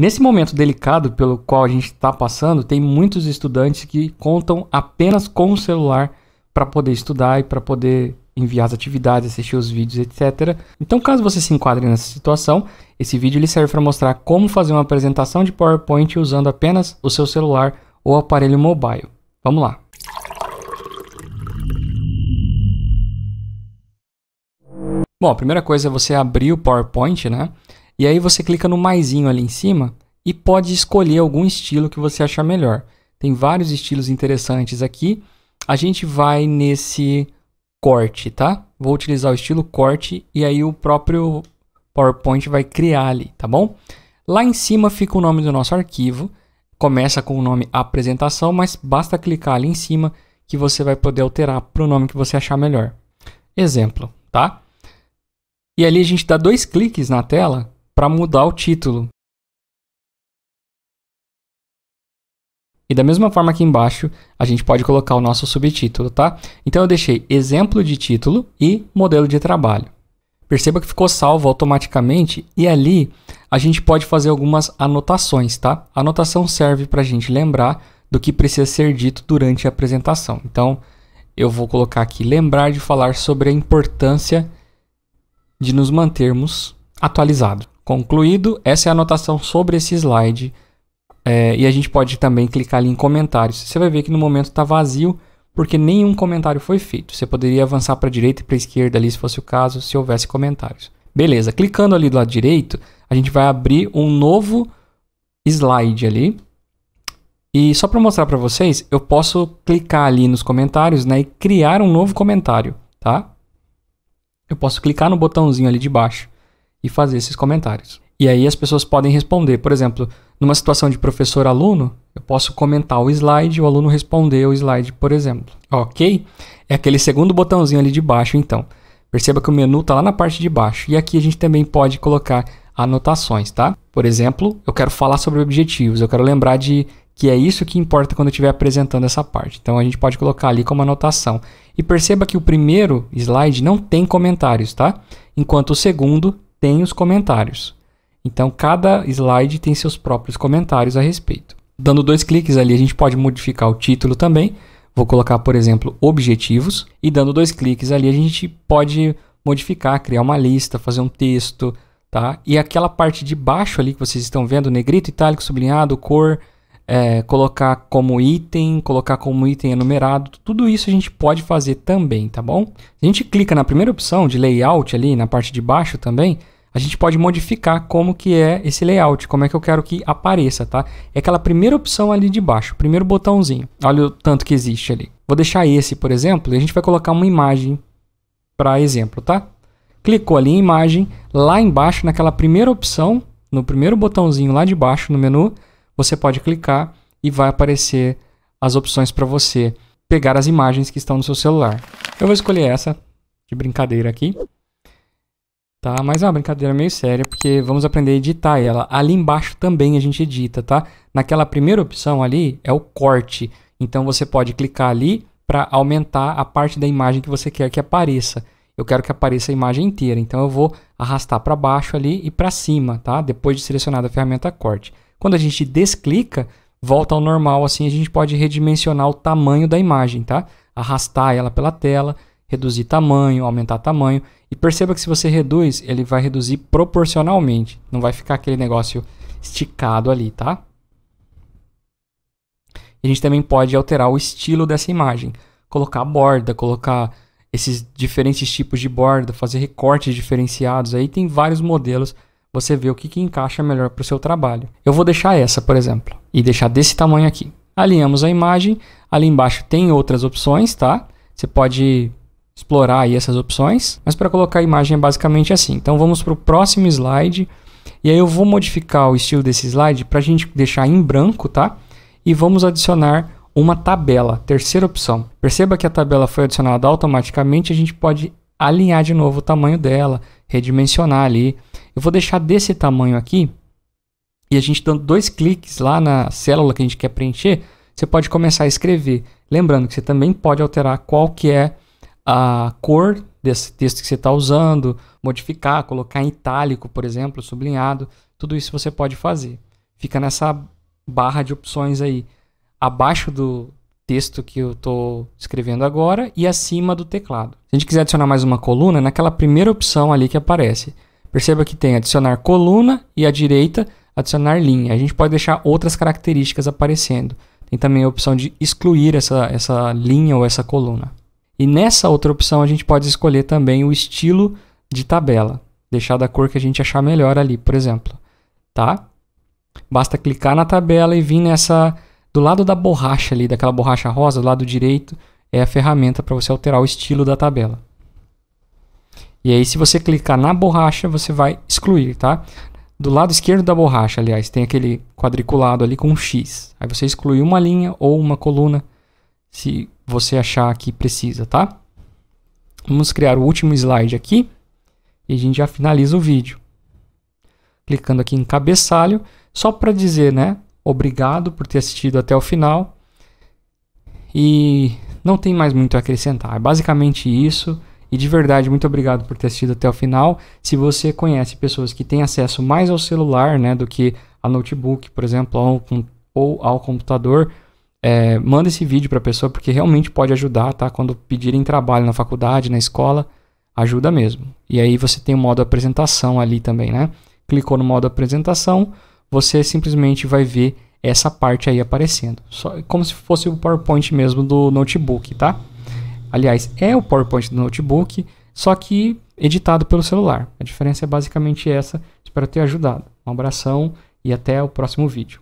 Nesse momento delicado pelo qual a gente está passando, tem muitos estudantes que contam apenas com o celular para poder estudar e para poder enviar as atividades, assistir os vídeos, etc. Então, caso você se enquadre nessa situação, esse vídeo ele serve para mostrar como fazer uma apresentação de PowerPoint usando apenas o seu celular ou aparelho mobile. Vamos lá. Bom, a primeira coisa é você abrir o PowerPoint, né? E aí você clica no maisinho ali em cima e pode escolher algum estilo que você achar melhor. Tem vários estilos interessantes aqui. A gente vai nesse corte, tá? Vou utilizar o estilo corte e aí o próprio PowerPoint vai criar ali, tá bom? Lá em cima fica o nome do nosso arquivo. Começa com o nome apresentação, mas basta clicar ali em cima que você vai poder alterar para o nome que você achar melhor. Exemplo, tá? E ali a gente dá dois cliques na tela para mudar o título. E da mesma forma aqui embaixo, a gente pode colocar o nosso subtítulo, tá? Então eu deixei exemplo de título e modelo de trabalho. Perceba que ficou salvo automaticamente e ali a gente pode fazer algumas anotações, tá? A anotação serve para a gente lembrar do que precisa ser dito durante a apresentação. Então, eu vou colocar aqui lembrar de falar sobre a importância de nos mantermos atualizados concluído. Essa é a anotação sobre esse slide. É, e a gente pode também clicar ali em comentários. Você vai ver que no momento está vazio, porque nenhum comentário foi feito. Você poderia avançar para a direita e para a esquerda ali, se fosse o caso, se houvesse comentários. Beleza, clicando ali do lado direito, a gente vai abrir um novo slide ali. E só para mostrar para vocês, eu posso clicar ali nos comentários né, e criar um novo comentário, tá? Eu posso clicar no botãozinho ali de baixo e fazer esses comentários. E aí as pessoas podem responder. Por exemplo, numa situação de professor-aluno, eu posso comentar o slide, o aluno responder o slide, por exemplo. Ok? É aquele segundo botãozinho ali de baixo, então. Perceba que o menu está lá na parte de baixo. E aqui a gente também pode colocar anotações, tá? Por exemplo, eu quero falar sobre objetivos, eu quero lembrar de que é isso que importa quando eu estiver apresentando essa parte. Então a gente pode colocar ali como anotação. E perceba que o primeiro slide não tem comentários, tá? Enquanto o segundo tem os comentários. Então, cada slide tem seus próprios comentários a respeito. Dando dois cliques ali, a gente pode modificar o título também. Vou colocar, por exemplo, objetivos. E dando dois cliques ali, a gente pode modificar, criar uma lista, fazer um texto, tá? E aquela parte de baixo ali que vocês estão vendo, negrito, itálico, sublinhado, cor, é, colocar como item, colocar como item enumerado, tudo isso a gente pode fazer também, tá bom? A gente clica na primeira opção de layout ali, na parte de baixo também, a gente pode modificar como que é esse layout, como é que eu quero que apareça, tá? É aquela primeira opção ali de baixo, primeiro botãozinho. Olha o tanto que existe ali. Vou deixar esse, por exemplo, e a gente vai colocar uma imagem para exemplo, tá? Clicou ali em imagem, lá embaixo naquela primeira opção, no primeiro botãozinho lá de baixo no menu, você pode clicar e vai aparecer as opções para você pegar as imagens que estão no seu celular. Eu vou escolher essa de brincadeira aqui. Tá, mas é uma brincadeira meio séria, porque vamos aprender a editar ela. Ali embaixo também a gente edita, tá? Naquela primeira opção ali é o corte. Então você pode clicar ali para aumentar a parte da imagem que você quer que apareça. Eu quero que apareça a imagem inteira, então eu vou arrastar para baixo ali e para cima, tá? Depois de selecionada a ferramenta corte. Quando a gente desclica, volta ao normal, assim a gente pode redimensionar o tamanho da imagem, tá? Arrastar ela pela tela, reduzir tamanho, aumentar tamanho. E perceba que se você reduz, ele vai reduzir proporcionalmente, não vai ficar aquele negócio esticado ali, tá? E a gente também pode alterar o estilo dessa imagem, colocar borda, colocar esses diferentes tipos de borda, fazer recortes diferenciados. Aí tem vários modelos você vê o que, que encaixa melhor para o seu trabalho. Eu vou deixar essa, por exemplo, e deixar desse tamanho aqui. Alinhamos a imagem, ali embaixo tem outras opções, tá? Você pode explorar aí essas opções, mas para colocar a imagem é basicamente assim. Então vamos para o próximo slide, e aí eu vou modificar o estilo desse slide para a gente deixar em branco, tá? E vamos adicionar uma tabela, terceira opção. Perceba que a tabela foi adicionada automaticamente, a gente pode alinhar de novo o tamanho dela, redimensionar ali, eu vou deixar desse tamanho aqui. E a gente dando dois cliques lá na célula que a gente quer preencher, você pode começar a escrever. Lembrando que você também pode alterar qual que é a cor desse texto que você está usando, modificar, colocar em itálico, por exemplo, sublinhado. Tudo isso você pode fazer. Fica nessa barra de opções aí, abaixo do texto que eu estou escrevendo agora e acima do teclado. Se a gente quiser adicionar mais uma coluna, naquela primeira opção ali que aparece, Perceba que tem adicionar coluna e à direita adicionar linha. A gente pode deixar outras características aparecendo. Tem também a opção de excluir essa, essa linha ou essa coluna. E nessa outra opção a gente pode escolher também o estilo de tabela. Deixar da cor que a gente achar melhor ali, por exemplo. Tá? Basta clicar na tabela e vir nessa... Do lado da borracha ali, daquela borracha rosa, do lado direito, é a ferramenta para você alterar o estilo da tabela. E aí, se você clicar na borracha, você vai excluir, tá? Do lado esquerdo da borracha, aliás, tem aquele quadriculado ali com um X. Aí você exclui uma linha ou uma coluna, se você achar que precisa, tá? Vamos criar o último slide aqui e a gente já finaliza o vídeo. Clicando aqui em cabeçalho, só para dizer, né? Obrigado por ter assistido até o final. E não tem mais muito a acrescentar. É basicamente isso. E de verdade, muito obrigado por ter assistido até o final. Se você conhece pessoas que têm acesso mais ao celular, né, do que a notebook, por exemplo, ou, ou ao computador, é, manda esse vídeo para a pessoa porque realmente pode ajudar, tá? Quando pedirem trabalho na faculdade, na escola, ajuda mesmo. E aí você tem o modo apresentação ali também, né? Clicou no modo apresentação, você simplesmente vai ver essa parte aí aparecendo, só como se fosse o PowerPoint mesmo do notebook, tá? Aliás, é o PowerPoint do notebook, só que editado pelo celular. A diferença é basicamente essa. Espero ter ajudado. Um abração e até o próximo vídeo.